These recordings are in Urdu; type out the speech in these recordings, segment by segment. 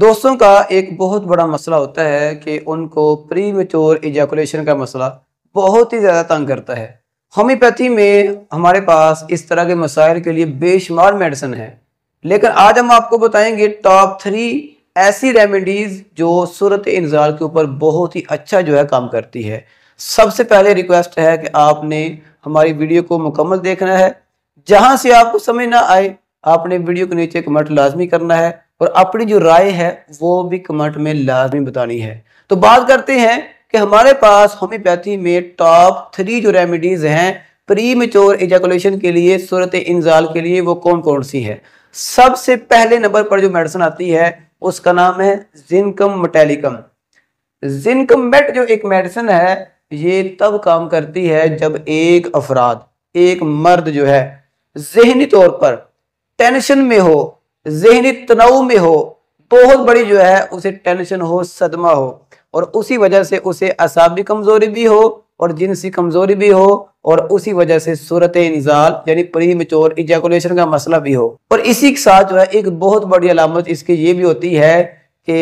دوستوں کا ایک بہت بڑا مسئلہ ہوتا ہے کہ ان کو پری میچور ایجاکولیشن کا مسئلہ بہت ہی زیادہ تنگ کرتا ہے ہومیوپیتھی میں ہمارے پاس اس طرح کے مسائل کے لیے بے شمار میڈیسن ہے لیکن آج ہم آپ کو بتائیں گے ٹاپ تھری ایسی ریمیڈیز جو صورت انزال کے اوپر بہت ہی اچھا جو ہے کام کرتی ہے سب سے پہلے ریکویسٹ ہے کہ آپ نے ہماری ویڈیو کو مکمل دیکھنا ہے جہاں سے آپ کو سمجھ نہ آئے آپ نے ویڈیو کے نیچے کمنٹ لازمی کرنا ہے اور اپنی جو رائے ہے وہ بھی کمنٹ میں لازمی بتانی ہے تو بات کرتے ہیں کہ ہمارے پاس ہومیوپیتھی میں ٹاپ تھری جو ریمیڈیز ہیں پری میچور ایجاکولیشن کے لیے صورت انزال کے لیے وہ کون کون سی ہے سب سے پہلے نمبر پر جو میڈیسن آتی ہے اس کا نام ہے زنکم مٹیلیکم زنکم میٹ جو ایک میڈیسن ہے یہ تب کام کرتی ہے جب ایک افراد ایک مرد جو ہے ذہنی طور پر ٹینشن میں ہو ذہنی تنو میں ہو بہت بڑی جو ہے اسے ٹینشن ہو صدمہ ہو اور اسی وجہ سے اسے اعصابی کمزوری بھی ہو اور جنسی کمزوری بھی ہو اور اسی وجہ سے صورت انزال یعنی پری میچور ایجیکولیشن کا مسئلہ بھی ہو اور اسی کے ساتھ جو ہے ایک بہت بڑی علامت اس کی یہ بھی ہوتی ہے کہ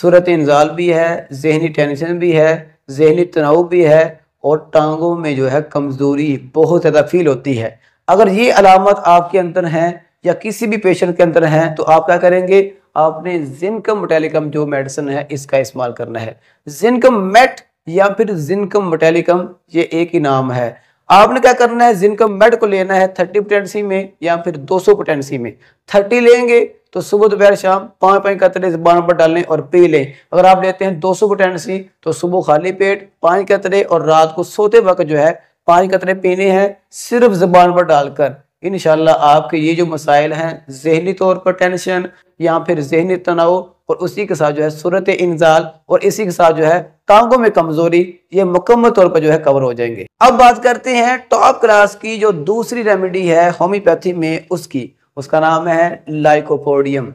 صورت انزال بھی ہے ذہنی ٹینشن بھی ہے ذہنی تناؤ بھی ہے اور ٹانگوں میں جو ہے کمزوری بہت زیادہ فیل ہوتی ہے اگر یہ علامت آپ کے اندر ہیں یا کسی بھی پیشنٹ کے اندر ہیں تو آپ کیا کریں گے آپ نے زنکم مٹیلیکم جو میڈیسن ہے اس کا استعمال کرنا ہے زنکم میٹ یا پھر زنکم مٹیلیکم یہ ایک ہی نام ہے آپ نے کیا کرنا ہے زنکم میٹ کو لینا ہے تھرٹی پوٹینسی میں یا پھر دو سو پوٹینسی میں تھرٹی لیں گے تو صبح دوپہر شام پانچ پانچ کترے زبان پر ڈالیں اور پی لیں اگر آپ لیتے ہیں دو سو پوٹینسی تو صبح خالی پیٹ پانچ کترے اور رات کو سوتے وقت جو ہے پانچ کترے پینے ہیں صرف زبان پر ڈال کر انشاءاللہ آپ کے یہ جو مسائل ہیں ذہنی طور پر ٹینشن یا پھر ذہنی تناؤ اور اسی کے ساتھ جو ہے صورت انزال اور اسی کے ساتھ جو ہے کانگوں میں کمزوری یہ مکمل طور پر جو ہے کور ہو جائیں گے اب بات کرتے ہیں ٹاپ کلاس کی جو دوسری ریمیڈی ہے ہومیوپیتھی میں اس کی اس کا نام ہے لائکوپوڈیم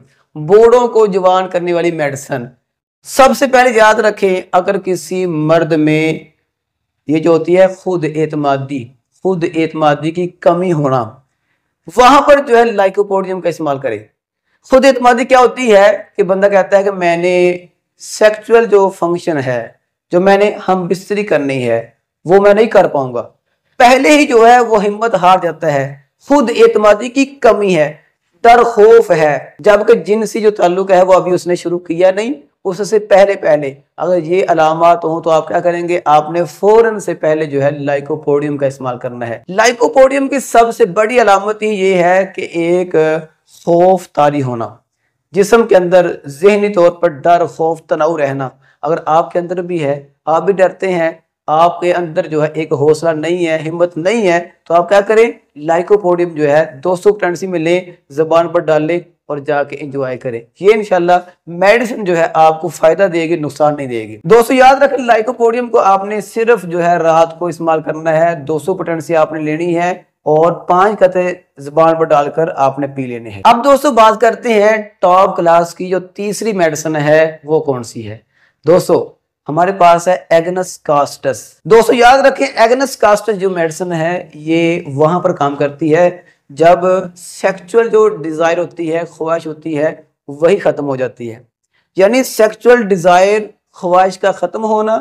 بوڑوں کو جوان کرنے والی میڈیسن سب سے پہلے یاد رکھیں اگر کسی مرد میں یہ جو ہوتی ہے خود اعتمادی خود اعتمادی کی کمی ہونا وہاں پر جو ہے لائکوپوڈیم کا استعمال کرے خود اعتمادی کیا ہوتی ہے کہ بندہ کہتا ہے کہ میں نے سیکچول جو فنکشن ہے جو میں نے ہم بستری کرنی ہے وہ میں نہیں کر پاؤں گا پہلے ہی جو ہے وہ ہمت ہار جاتا ہے خود اعتمادی کی کمی ہے خوف ہے جبکہ جنسی جو تعلق ہے وہ ابھی اس نے شروع کیا نہیں اس سے پہلے پہلے اگر یہ علامات ہوں تو آپ کیا کریں گے آپ نے فوراً سے پہلے جو ہے لائکو پوڈیم کا استعمال کرنا ہے لائکوپوڈیم کی سب سے بڑی علامت ہی یہ ہے کہ ایک خوف تاری ہونا جسم کے اندر ذہنی طور پر ڈر خوف تناؤ رہنا اگر آپ کے اندر بھی ہے آپ بھی ڈرتے ہیں آپ کے اندر جو ہے ایک حوصلہ نہیں ہے ہمت نہیں ہے تو آپ کیا کریں لائکوپوڈیم جو ہے دو سو کرنسی میں لیں زبان پر ڈال لیں اور جا کے انجوائے کریں یہ انشاءاللہ میڈیسن جو ہے آپ کو فائدہ دے گی نقصان نہیں دے گی دوستو یاد رکھیں لائکو پوڈیم کو آپ نے صرف جو ہے رات کو استعمال کرنا ہے دو سو پٹنٹ سے آپ نے لینی ہے اور پانچ قطعے زبان پر ڈال کر آپ نے پی لینے ہیں اب دوستو بات کرتے ہیں ٹاپ کلاس کی جو تیسری میڈیسن ہے وہ کون سی ہے دوستو ہمارے پاس ہے ایگنس کاسٹس دوستو یاد رکھیں ایگنس کاسٹس جو میڈیسن ہے یہ وہاں پر کام کرتی ہے جب سیکچول جو ڈیزائر ہوتی ہے خواہش ہوتی ہے وہی ختم ہو جاتی ہے یعنی سیکچول ڈیزائر خواہش کا ختم ہونا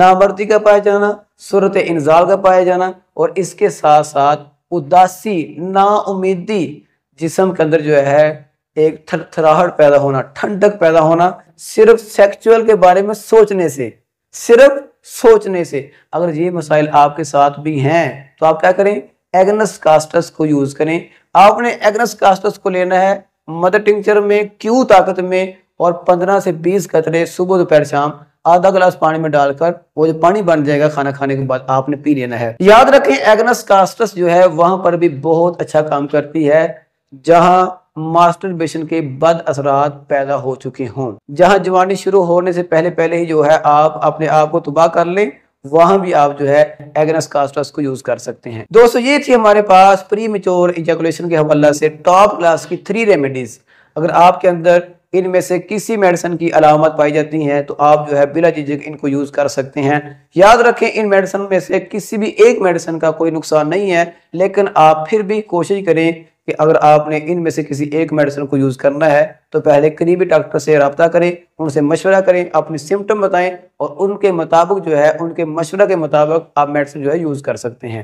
نامرتی کا پائے جانا صورت انزال کا پائے جانا اور اس کے ساتھ ساتھ اداسی نا امیدی جسم کے اندر جو ہے ایک تھر تھراہٹ پیدا ہونا ٹھنڈک پیدا ہونا صرف سیکچول کے بارے میں سوچنے سے صرف سوچنے سے اگر یہ مسائل آپ کے ساتھ بھی ہیں تو آپ کیا کریں ایگنس کاسٹس کو یوز کریں آپ نے ایگنس کاسٹس کو لینا ہے مدر ٹنکچر میں کیو طاقت میں اور پندرہ سے بیس قطرے صبح دوپہر شام آدھا گلاس پانی میں ڈال کر وہ جو پانی بن جائے گا کھانا کھانے کے بعد آپ نے پی لینا ہے یاد رکھیں ایگنس کاسٹس جو ہے وہاں پر بھی بہت اچھا کام کرتی ہے جہاں ماسٹر بیشن کے بد اثرات پیدا ہو چکے ہوں جہاں جوانی شروع ہونے سے پہلے پہلے ہی جو ہے آپ اپنے آپ کو تباہ کر لیں وہاں بھی آپ جو ہے ایگنس کو یوز کر سکتے ہیں دوستو یہ تھی ہمارے پاس پری میچور ایجاکولیشن کے حوالہ سے ٹاپ کلاس کی تھری ریمیڈیز اگر آپ کے اندر ان میں سے کسی میڈیسن کی علامت پائی جاتی ہیں تو آپ جو ہے بلا جیجک ان کو یوز کر سکتے ہیں یاد رکھیں ان میڈیسن میں سے کسی بھی ایک میڈیسن کا کوئی نقصان نہیں ہے لیکن آپ پھر بھی کوشش کریں کہ اگر آپ نے ان میں سے کسی ایک میڈیسن کو یوز کرنا ہے تو پہلے قریبی بھی ڈاکٹر سے رابطہ کریں ان سے مشورہ کریں اپنی سمٹم بتائیں اور ان کے مطابق جو ہے ان کے مشورہ کے مطابق آپ میڈیسن جو ہے یوز کر سکتے ہیں